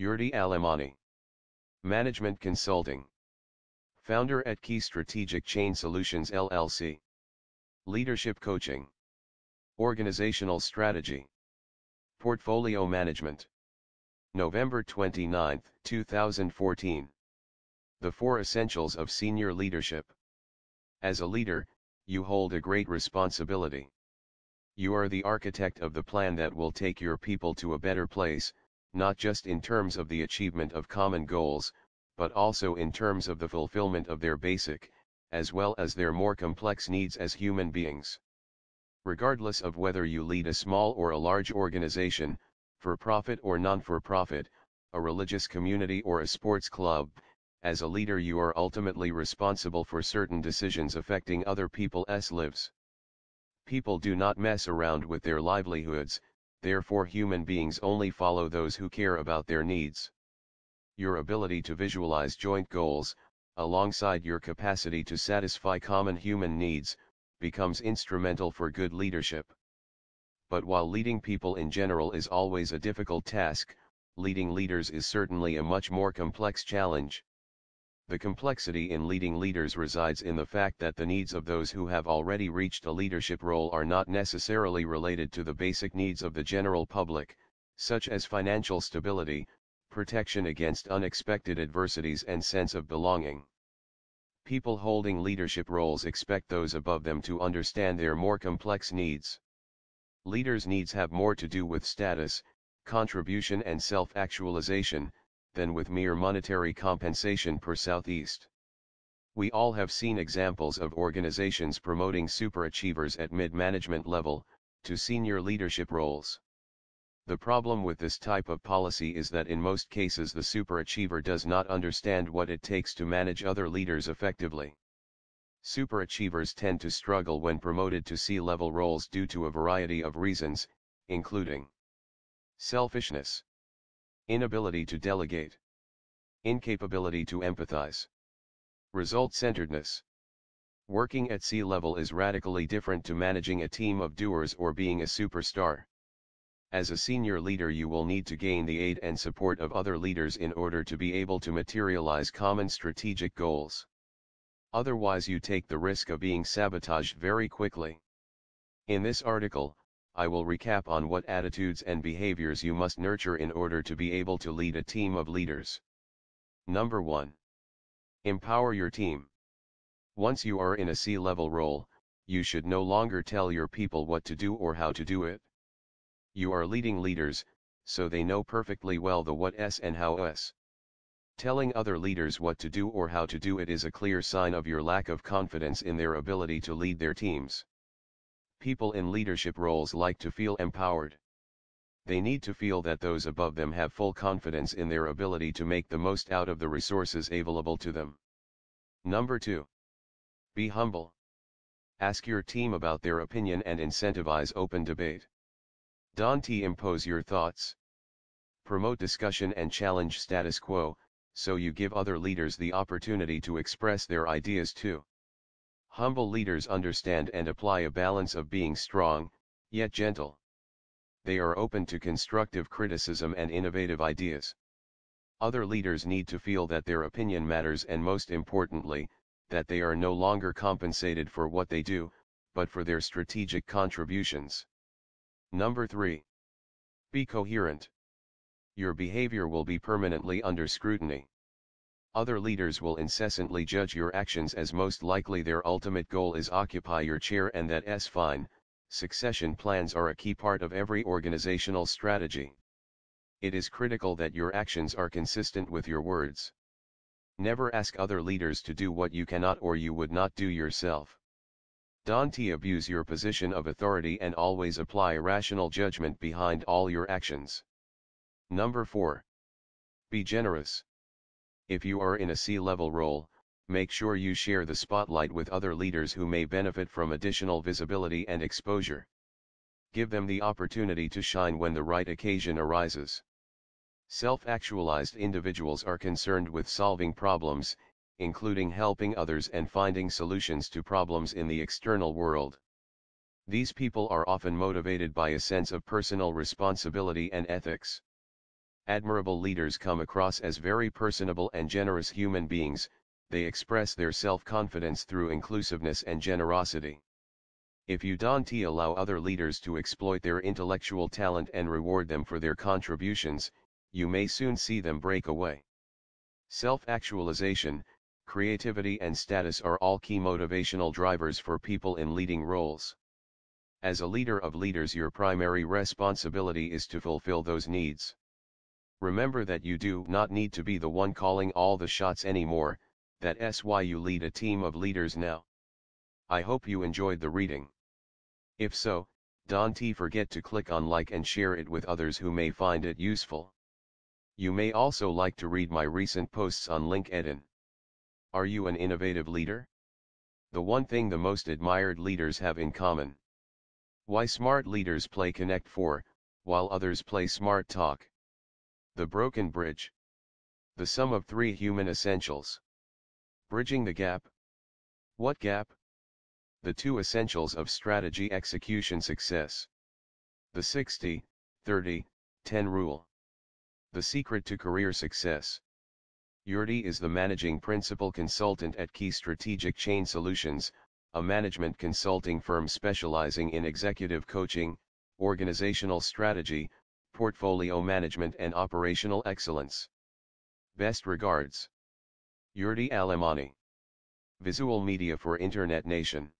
Yurdi Alamani. Management Consulting. Founder at Key Strategic Chain Solutions LLC. Leadership Coaching. Organizational Strategy. Portfolio Management. November 29, 2014. The Four Essentials of Senior Leadership. As a leader, you hold a great responsibility. You are the architect of the plan that will take your people to a better place, not just in terms of the achievement of common goals, but also in terms of the fulfillment of their basic, as well as their more complex needs as human beings. Regardless of whether you lead a small or a large organization, for profit or non for profit, a religious community or a sports club, as a leader you are ultimately responsible for certain decisions affecting other people's lives. People do not mess around with their livelihoods, therefore human beings only follow those who care about their needs. Your ability to visualize joint goals, alongside your capacity to satisfy common human needs, becomes instrumental for good leadership. But while leading people in general is always a difficult task, leading leaders is certainly a much more complex challenge. The complexity in leading leaders resides in the fact that the needs of those who have already reached a leadership role are not necessarily related to the basic needs of the general public, such as financial stability, protection against unexpected adversities and sense of belonging. People holding leadership roles expect those above them to understand their more complex needs. Leaders' needs have more to do with status, contribution and self-actualization, than with mere monetary compensation per Southeast. We all have seen examples of organizations promoting superachievers at mid-management level, to senior leadership roles. The problem with this type of policy is that in most cases the superachiever does not understand what it takes to manage other leaders effectively. Superachievers tend to struggle when promoted to C-level roles due to a variety of reasons, including selfishness, Inability to delegate. Incapability to empathize. Result-centeredness. Working at sea level is radically different to managing a team of doers or being a superstar. As a senior leader you will need to gain the aid and support of other leaders in order to be able to materialize common strategic goals. Otherwise you take the risk of being sabotaged very quickly. In this article, I will recap on what attitudes and behaviors you must nurture in order to be able to lead a team of leaders. Number 1. Empower your team. Once you are in a C-level role, you should no longer tell your people what to do or how to do it. You are leading leaders, so they know perfectly well the what and how Telling other leaders what to do or how to do it is a clear sign of your lack of confidence in their ability to lead their teams. People in leadership roles like to feel empowered. They need to feel that those above them have full confidence in their ability to make the most out of the resources available to them. Number 2. Be humble. Ask your team about their opinion and incentivize open debate. Don't impose your thoughts. Promote discussion and challenge status quo, so you give other leaders the opportunity to express their ideas too. Humble leaders understand and apply a balance of being strong, yet gentle. They are open to constructive criticism and innovative ideas. Other leaders need to feel that their opinion matters and most importantly, that they are no longer compensated for what they do, but for their strategic contributions. Number 3. Be coherent. Your behavior will be permanently under scrutiny. Other leaders will incessantly judge your actions as most likely their ultimate goal is occupy your chair and that's fine, succession plans are a key part of every organizational strategy. It is critical that your actions are consistent with your words. Never ask other leaders to do what you cannot or you would not do yourself. Don't abuse your position of authority and always apply rational judgment behind all your actions. Number 4. Be generous. If you are in a C-level role, make sure you share the spotlight with other leaders who may benefit from additional visibility and exposure. Give them the opportunity to shine when the right occasion arises. Self-actualized individuals are concerned with solving problems, including helping others and finding solutions to problems in the external world. These people are often motivated by a sense of personal responsibility and ethics admirable leaders come across as very personable and generous human beings, they express their self-confidence through inclusiveness and generosity. If you don't allow other leaders to exploit their intellectual talent and reward them for their contributions, you may soon see them break away. Self-actualization, creativity and status are all key motivational drivers for people in leading roles. As a leader of leaders your primary responsibility is to fulfill those needs. Remember that you do not need to be the one calling all the shots anymore, that's why you lead a team of leaders now. I hope you enjoyed the reading. If so, don't forget to click on like and share it with others who may find it useful. You may also like to read my recent posts on LinkedIn. Are you an innovative leader? The one thing the most admired leaders have in common. Why smart leaders play Connect 4, while others play Smart Talk. The Broken Bridge. The sum of three human essentials. Bridging the gap. What gap? The two essentials of strategy execution success. The 60, 30, 10 rule. The secret to career success. Yurdi is the managing principal consultant at Key Strategic Chain Solutions, a management consulting firm specializing in executive coaching, organizational strategy, portfolio management and operational excellence. Best regards. Yurdi Alemani. Visual Media for Internet Nation.